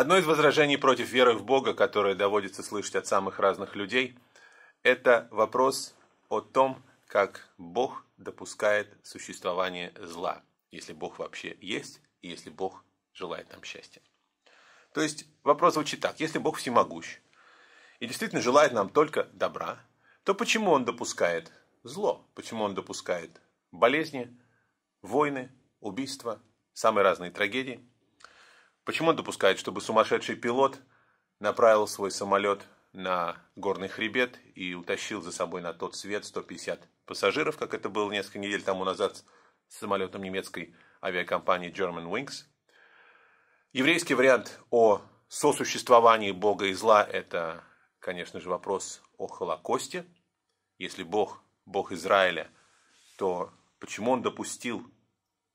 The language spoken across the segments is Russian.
Одно из возражений против веры в Бога, которое доводится слышать от самых разных людей, это вопрос о том, как Бог допускает существование зла, если Бог вообще есть и если Бог желает нам счастья. То есть вопрос звучит так, если Бог всемогущ и действительно желает нам только добра, то почему Он допускает зло? Почему Он допускает болезни, войны, убийства, самые разные трагедии? Почему он допускает, чтобы сумасшедший пилот направил свой самолет на горный хребет и утащил за собой на тот свет 150 пассажиров, как это было несколько недель тому назад с самолетом немецкой авиакомпании German Wings. Еврейский вариант о сосуществовании Бога и зла – это, конечно же, вопрос о Холокосте. Если Бог – Бог Израиля, то почему Он допустил,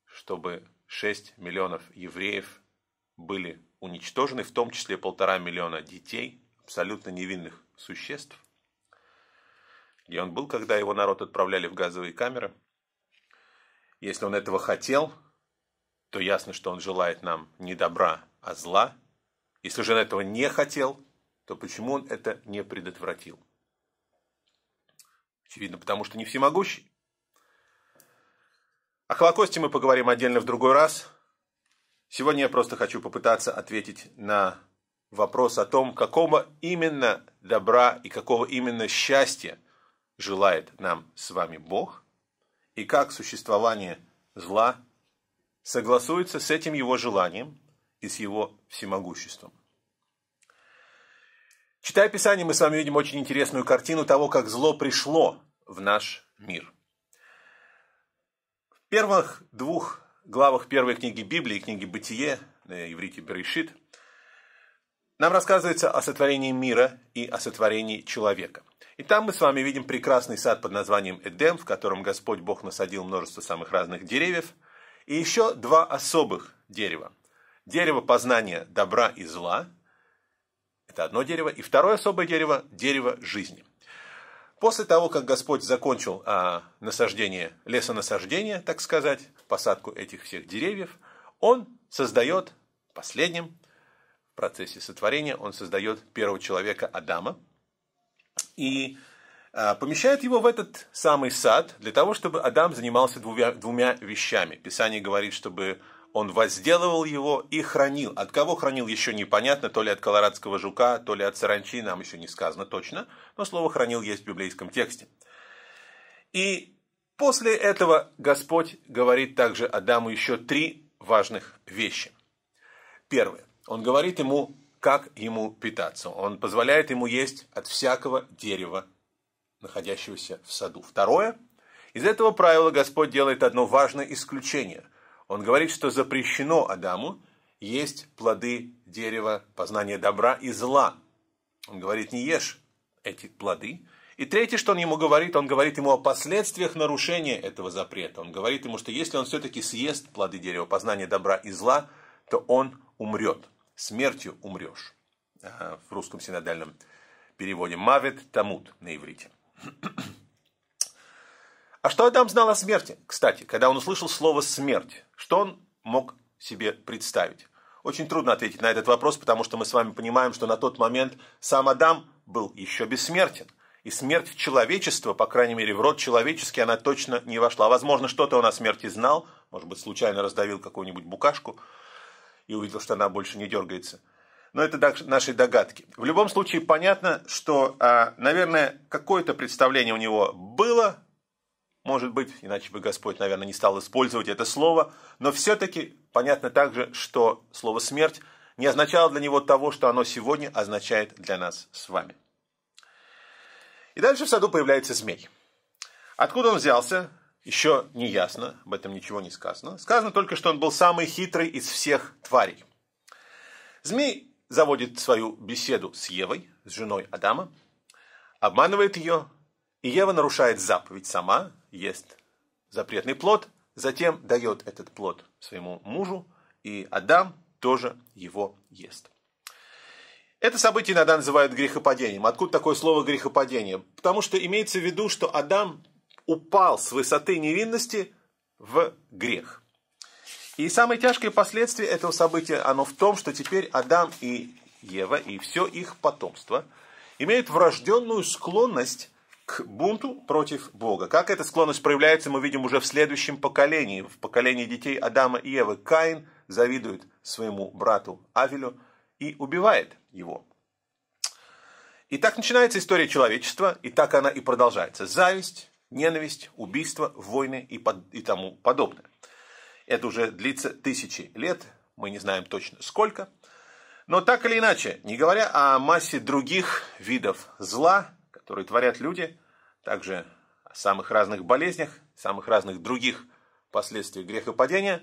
чтобы 6 миллионов евреев – были уничтожены, в том числе полтора миллиона детей, абсолютно невинных существ, И он был, когда его народ отправляли в газовые камеры. Если он этого хотел, то ясно, что он желает нам не добра, а зла. Если же он этого не хотел, то почему он это не предотвратил? Очевидно, потому что не всемогущий. О Холокосте мы поговорим отдельно в другой раз – Сегодня я просто хочу попытаться ответить на вопрос о том, какого именно добра и какого именно счастья желает нам с вами Бог, и как существование зла согласуется с этим его желанием и с его всемогуществом. Читая Писание, мы с вами видим очень интересную картину того, как зло пришло в наш мир. В первых двух главах первой книги Библии, книги Бытие, на иврите Берешит, нам рассказывается о сотворении мира и о сотворении человека. И там мы с вами видим прекрасный сад под названием Эдем, в котором Господь Бог насадил множество самых разных деревьев, и еще два особых дерева. Дерево познания добра и зла, это одно дерево, и второе особое дерево – дерево жизни – После того, как Господь закончил а, насаждение, лесонасаждение, так сказать, посадку этих всех деревьев, Он создает последним в процессе сотворения, Он создает первого человека Адама и а, помещает его в этот самый сад для того, чтобы Адам занимался двумя, двумя вещами. Писание говорит, чтобы он возделывал его и хранил. От кого хранил, еще непонятно, то ли от колорадского жука, то ли от саранчи, нам еще не сказано точно, но слово «хранил» есть в библейском тексте. И после этого Господь говорит также Адаму еще три важных вещи. Первое. Он говорит ему, как ему питаться. Он позволяет ему есть от всякого дерева, находящегося в саду. Второе. Из этого правила Господь делает одно важное исключение – он говорит, что запрещено Адаму есть плоды дерева познания добра и зла. Он говорит, не ешь эти плоды. И третье, что он ему говорит, он говорит ему о последствиях нарушения этого запрета. Он говорит ему, что если он все-таки съест плоды дерева познания добра и зла, то он умрет. Смертью умрешь. Э, в русском синодальном переводе. мавет тамут на иврите. А что Адам знал о смерти? Кстати, когда он услышал слово «смерть», что он мог себе представить? Очень трудно ответить на этот вопрос, потому что мы с вами понимаем, что на тот момент сам Адам был еще бессмертен. И смерть человечества, по крайней мере в род человеческий, она точно не вошла. Возможно, что-то он о смерти знал, может быть, случайно раздавил какую-нибудь букашку и увидел, что она больше не дергается. Но это наши догадки. В любом случае, понятно, что, а, наверное, какое-то представление у него было, может быть, иначе бы Господь, наверное, не стал использовать это слово, но все-таки понятно также, что слово «смерть» не означало для него того, что оно сегодня означает для нас с вами. И дальше в саду появляется змей. Откуда он взялся, еще не ясно, об этом ничего не сказано. Сказано только, что он был самый хитрый из всех тварей. Змей заводит свою беседу с Евой, с женой Адама, обманывает ее, и Ева нарушает заповедь сама, ест запретный плод, затем дает этот плод своему мужу, и Адам тоже его ест. Это событие иногда называют грехопадением. Откуда такое слово грехопадение? Потому что имеется в виду, что Адам упал с высоты невинности в грех. И самое тяжкое последствие этого события, оно в том, что теперь Адам и Ева и все их потомство имеют врожденную склонность к бунту против Бога. Как эта склонность проявляется, мы видим уже в следующем поколении, в поколении детей Адама и Евы. Каин завидует своему брату Авелю и убивает его. И так начинается история человечества, и так она и продолжается. Зависть, ненависть, убийство, войны и, под, и тому подобное. Это уже длится тысячи лет, мы не знаем точно сколько. Но так или иначе, не говоря о массе других видов зла, которые творят люди, также о самых разных болезнях, самых разных других последствиях грехопадения,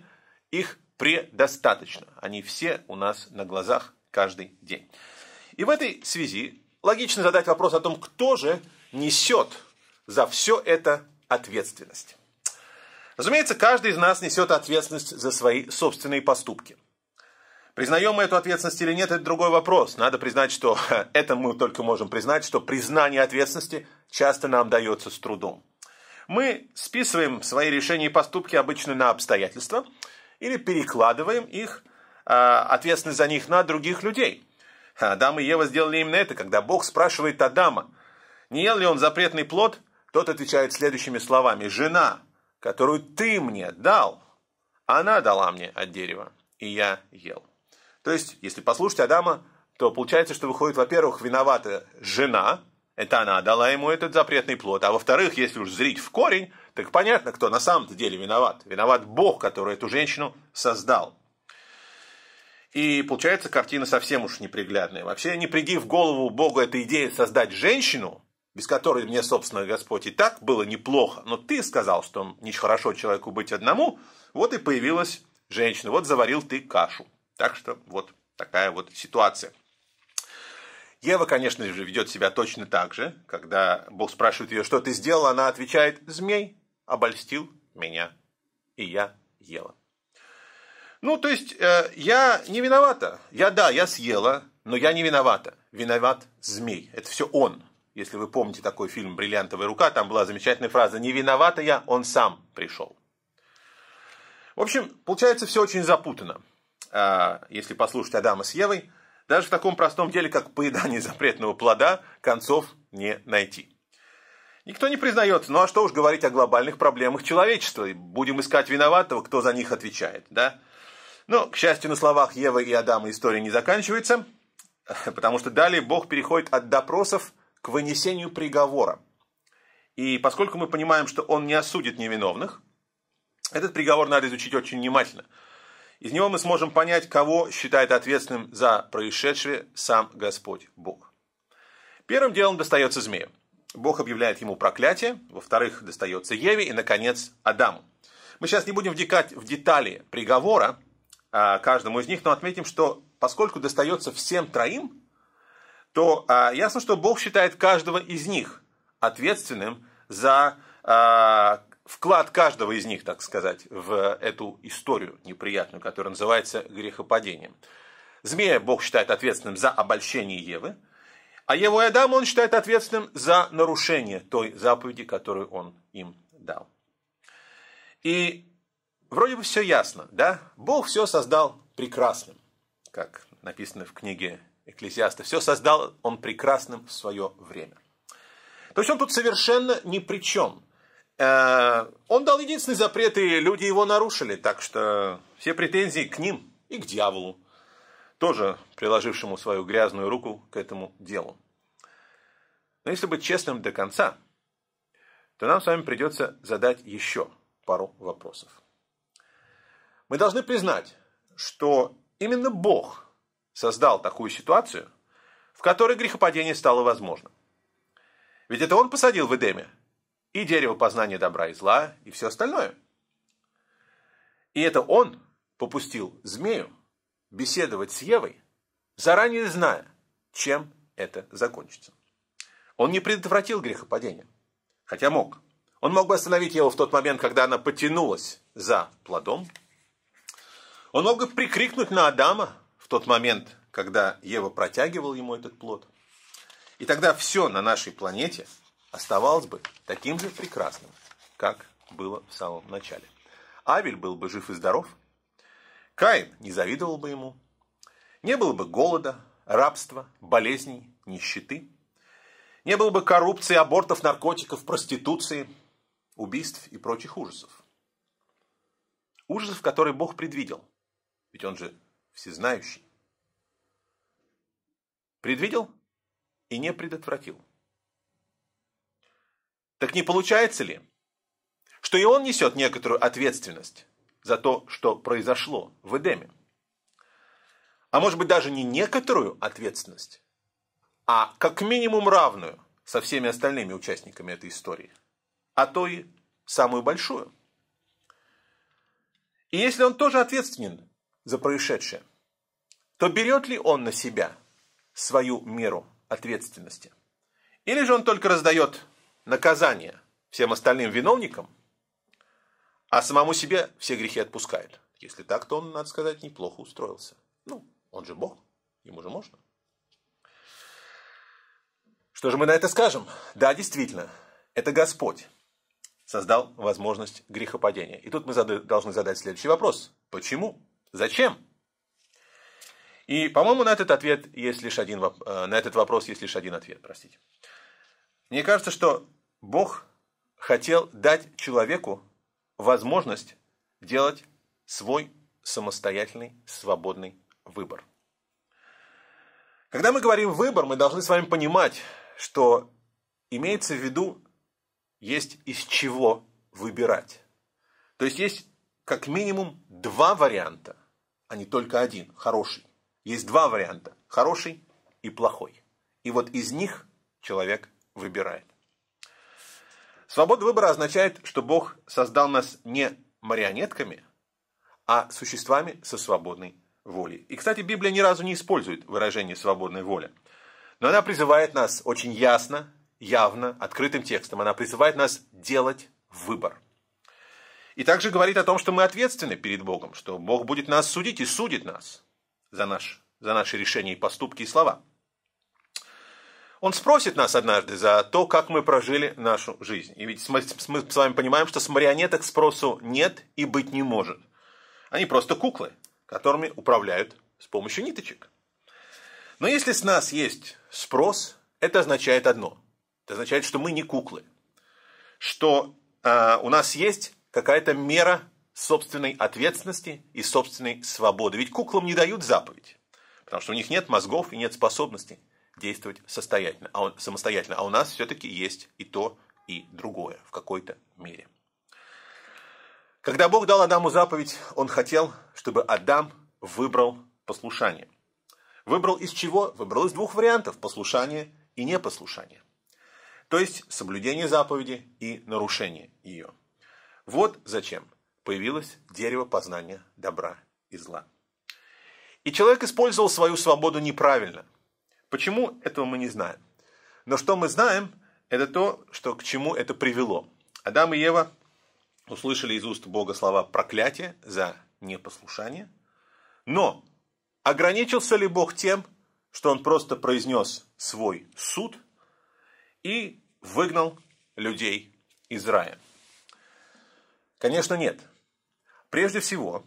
их предостаточно. Они все у нас на глазах каждый день. И в этой связи логично задать вопрос о том, кто же несет за все это ответственность. Разумеется, каждый из нас несет ответственность за свои собственные поступки. Признаем мы эту ответственность или нет, это другой вопрос. Надо признать, что это мы только можем признать, что признание ответственности часто нам дается с трудом. Мы списываем свои решения и поступки обычно на обстоятельства или перекладываем их, а, ответственность за них, на других людей. Адам и Ева сделали именно это, когда Бог спрашивает Адама, не ел ли он запретный плод, тот отвечает следующими словами. «Жена, которую ты мне дал, она дала мне от дерева, и я ел». То есть, если послушать Адама, то получается, что выходит, во-первых, виновата жена, это она дала ему этот запретный плод, а во-вторых, если уж зрить в корень, так понятно, кто на самом-то деле виноват. Виноват Бог, который эту женщину создал. И получается картина совсем уж неприглядная. Вообще не приди в голову Богу эта идея создать женщину, без которой мне, собственно, Господь и так было неплохо, но ты сказал, что нехорошо человеку быть одному, вот и появилась женщина, вот заварил ты кашу. Так что вот такая вот ситуация. Ева, конечно же, ведет себя точно так же. Когда Бог спрашивает ее, что ты сделала, она отвечает, змей обольстил меня, и я ела. Ну, то есть, э, я не виновата. Я, да, я съела, но я не виновата. Виноват змей. Это все он. Если вы помните такой фильм «Бриллиантовая рука», там была замечательная фраза «Не виновата я, он сам пришел». В общем, получается все очень запутанно. А, если послушать Адама с Евой, даже в таком простом деле, как поедание запретного плода, концов не найти. Никто не признается, ну а что уж говорить о глобальных проблемах человечества. и Будем искать виноватого, кто за них отвечает, да? Но, к счастью, на словах Евы и Адама история не заканчивается, потому что далее Бог переходит от допросов к вынесению приговора. И поскольку мы понимаем, что Он не осудит невиновных, этот приговор надо изучить очень внимательно – из него мы сможем понять, кого считает ответственным за происшедшее сам Господь Бог. Первым делом достается змею. Бог объявляет ему проклятие, во-вторых, достается Еве и, наконец, Адаму. Мы сейчас не будем вникать в детали приговора а, каждому из них, но отметим, что поскольку достается всем троим, то а, ясно, что Бог считает каждого из них ответственным за а, вклад каждого из них, так сказать, в эту историю неприятную, которая называется грехопадением. Змея Бог считает ответственным за обольщение Евы, а Еву и Адам он считает ответственным за нарушение той заповеди, которую он им дал. И вроде бы все ясно, да? Бог все создал прекрасным, как написано в книге Экклесиаста. Все создал он прекрасным в свое время. То есть он тут совершенно ни при чем – Э, он дал единственный запрет, и люди его нарушили, так что все претензии к ним и к дьяволу, тоже приложившему свою грязную руку к этому делу. Но если быть честным до конца, то нам с вами придется задать еще пару вопросов. Мы должны признать, что именно Бог создал такую ситуацию, в которой грехопадение стало возможным. Ведь это Он посадил в Эдеме и дерево познания добра и зла, и все остальное. И это он попустил змею беседовать с Евой, заранее зная, чем это закончится. Он не предотвратил грехопадение, хотя мог. Он мог бы остановить его в тот момент, когда она потянулась за плодом. Он мог бы прикрикнуть на Адама в тот момент, когда Ева протягивал ему этот плод. И тогда все на нашей планете – оставалось бы таким же прекрасным, как было в самом начале. Авель был бы жив и здоров, Каин не завидовал бы ему, не было бы голода, рабства, болезней, нищеты, не было бы коррупции, абортов, наркотиков, проституции, убийств и прочих ужасов. Ужасов, которые Бог предвидел, ведь Он же всезнающий. Предвидел и не предотвратил. Так не получается ли, что и он несет некоторую ответственность за то, что произошло в Эдеме? А может быть даже не некоторую ответственность, а как минимум равную со всеми остальными участниками этой истории, а то и самую большую. И если он тоже ответственен за происшедшее, то берет ли он на себя свою меру ответственности? Или же он только раздает наказание всем остальным виновникам, а самому себе все грехи отпускает. Если так, то он, надо сказать, неплохо устроился. Ну, он же Бог, ему же можно. Что же мы на это скажем? Да, действительно, это Господь создал возможность грехопадения. И тут мы должны задать следующий вопрос. Почему? Зачем? И, по-моему, на этот ответ есть лишь один э, на этот вопрос есть лишь один ответ, простите. Мне кажется, что Бог хотел дать человеку возможность делать свой самостоятельный, свободный выбор. Когда мы говорим «выбор», мы должны с вами понимать, что имеется в виду, есть из чего выбирать. То есть есть как минимум два варианта, а не только один, хороший. Есть два варианта, хороший и плохой. И вот из них человек выбирает. Свобода выбора означает, что Бог создал нас не марионетками, а существами со свободной волей. И, кстати, Библия ни разу не использует выражение «свободная воля». Но она призывает нас очень ясно, явно, открытым текстом. Она призывает нас делать выбор. И также говорит о том, что мы ответственны перед Богом, что Бог будет нас судить и судит нас за, наш, за наши решения и поступки и слова. Он спросит нас однажды за то, как мы прожили нашу жизнь. И ведь мы с вами понимаем, что с марионеток спросу нет и быть не может. Они просто куклы, которыми управляют с помощью ниточек. Но если с нас есть спрос, это означает одно. Это означает, что мы не куклы. Что э, у нас есть какая-то мера собственной ответственности и собственной свободы. Ведь куклам не дают заповедь, потому что у них нет мозгов и нет способностей действовать состоятельно, а он, самостоятельно. А у нас все-таки есть и то, и другое в какой-то мере. Когда Бог дал Адаму заповедь, он хотел, чтобы Адам выбрал послушание. Выбрал из чего? Выбрал из двух вариантов – послушание и непослушание. То есть соблюдение заповеди и нарушение ее. Вот зачем появилось дерево познания добра и зла. И человек использовал свою свободу неправильно. Почему, этого мы не знаем. Но что мы знаем, это то, что к чему это привело. Адам и Ева услышали из уст Бога слова проклятия за непослушание. Но ограничился ли Бог тем, что он просто произнес свой суд и выгнал людей из рая? Конечно, нет. Прежде всего,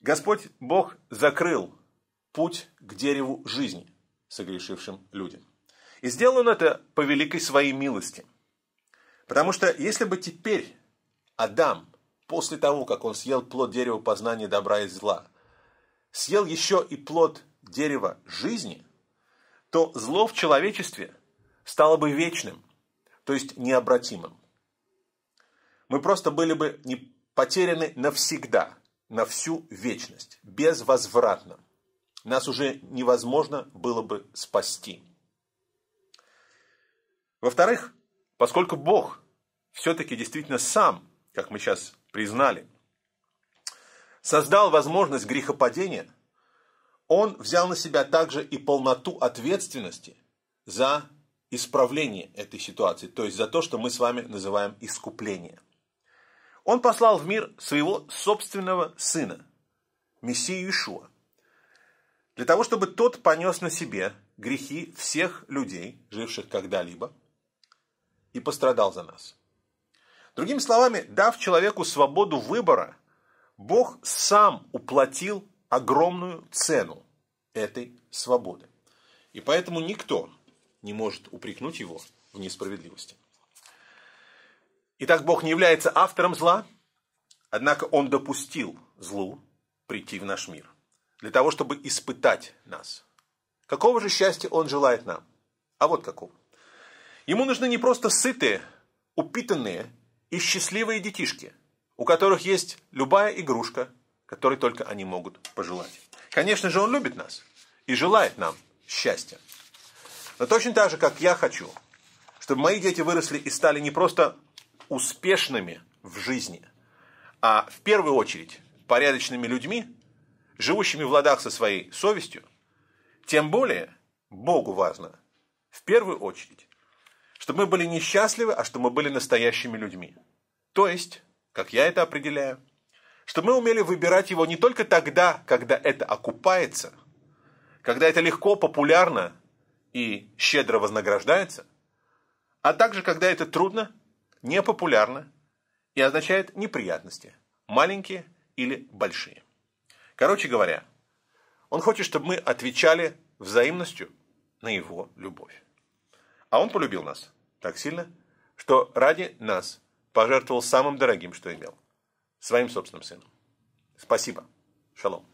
Господь Бог закрыл путь к дереву жизни согрешившим людям. И сделал он это по великой своей милости. Потому что если бы теперь Адам, после того, как он съел плод дерева познания добра и зла, съел еще и плод дерева жизни, то зло в человечестве стало бы вечным, то есть необратимым. Мы просто были бы не потеряны навсегда, на всю вечность, безвозвратно нас уже невозможно было бы спасти. Во-вторых, поскольку Бог все-таки действительно сам, как мы сейчас признали, создал возможность грехопадения, он взял на себя также и полноту ответственности за исправление этой ситуации, то есть за то, что мы с вами называем искупление. Он послал в мир своего собственного сына, Мессию Ишуа, для того, чтобы тот понес на себе грехи всех людей, живших когда-либо, и пострадал за нас. Другими словами, дав человеку свободу выбора, Бог сам уплатил огромную цену этой свободы. И поэтому никто не может упрекнуть его в несправедливости. Итак, Бог не является автором зла, однако Он допустил злу прийти в наш мир для того, чтобы испытать нас. Какого же счастья Он желает нам? А вот какого. Ему нужны не просто сытые, упитанные и счастливые детишки, у которых есть любая игрушка, которой только они могут пожелать. Конечно же, Он любит нас и желает нам счастья. Но точно так же, как я хочу, чтобы мои дети выросли и стали не просто успешными в жизни, а в первую очередь порядочными людьми, живущими в ладах со своей совестью, тем более Богу важно, в первую очередь, чтобы мы были несчастливы, а чтобы мы были настоящими людьми. То есть, как я это определяю, чтобы мы умели выбирать его не только тогда, когда это окупается, когда это легко, популярно и щедро вознаграждается, а также когда это трудно, непопулярно и означает неприятности, маленькие или большие. Короче говоря, он хочет, чтобы мы отвечали взаимностью на его любовь. А он полюбил нас так сильно, что ради нас пожертвовал самым дорогим, что имел. Своим собственным сыном. Спасибо. Шалом.